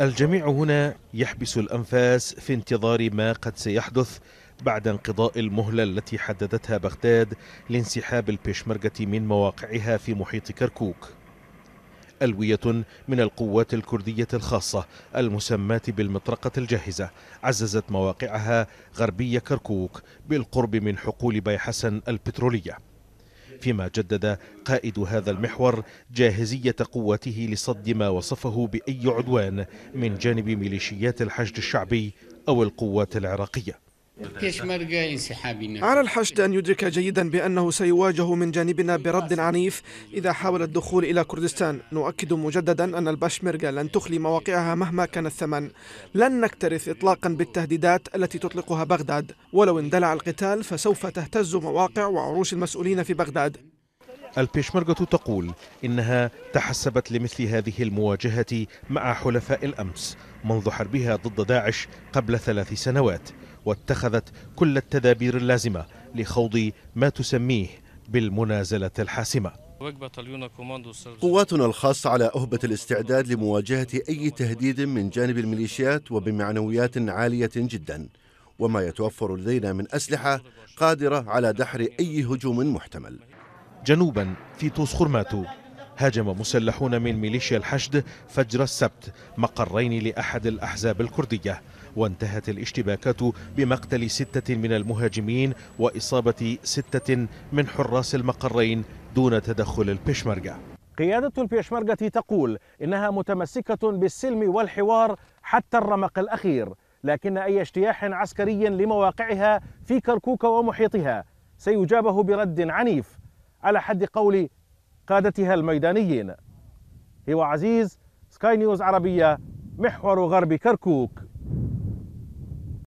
الجميع هنا يحبس الأنفاس في انتظار ما قد سيحدث بعد انقضاء المهلة التي حددتها بغداد لانسحاب البيشمركة من مواقعها في محيط كركوك ألوية من القوات الكردية الخاصة المسماة بالمطرقة الجاهزة عززت مواقعها غربية كركوك بالقرب من حقول بي حسن البترولية فيما جدد قائد هذا المحور جاهزية قواته لصد ما وصفه بأي عدوان من جانب ميليشيات الحشد الشعبي أو القوات العراقية على الحشد أن يدرك جيدا بأنه سيواجه من جانبنا برد عنيف إذا حاول الدخول إلى كردستان نؤكد مجددا أن البشمرجة لن تخلي مواقعها مهما كان الثمن لن نكترث إطلاقا بالتهديدات التي تطلقها بغداد ولو اندلع القتال فسوف تهتز مواقع وعروش المسؤولين في بغداد البشمرجة تقول إنها تحسبت لمثل هذه المواجهة مع حلفاء الأمس منذ حربها ضد داعش قبل ثلاث سنوات واتخذت كل التدابير اللازمة لخوض ما تسميه بالمنازلة الحاسمة قواتنا الخاصة على أهبة الاستعداد لمواجهة أي تهديد من جانب الميليشيات وبمعنويات عالية جدا وما يتوفر لدينا من أسلحة قادرة على دحر أي هجوم محتمل جنوبا في توس خرماتو هاجم مسلحون من ميليشيا الحشد فجر السبت مقرين لأحد الأحزاب الكردية وانتهت الاشتباكات بمقتل ستة من المهاجمين وإصابة ستة من حراس المقرين دون تدخل البيشمركة قيادة البيشمركة تقول إنها متمسكة بالسلم والحوار حتى الرمق الأخير لكن أي اجتياح عسكري لمواقعها في كركوك ومحيطها سيجابه برد عنيف على حد قول قادتها الميدانيين هو عزيز سكاي نيوز عربية محور غرب كركوك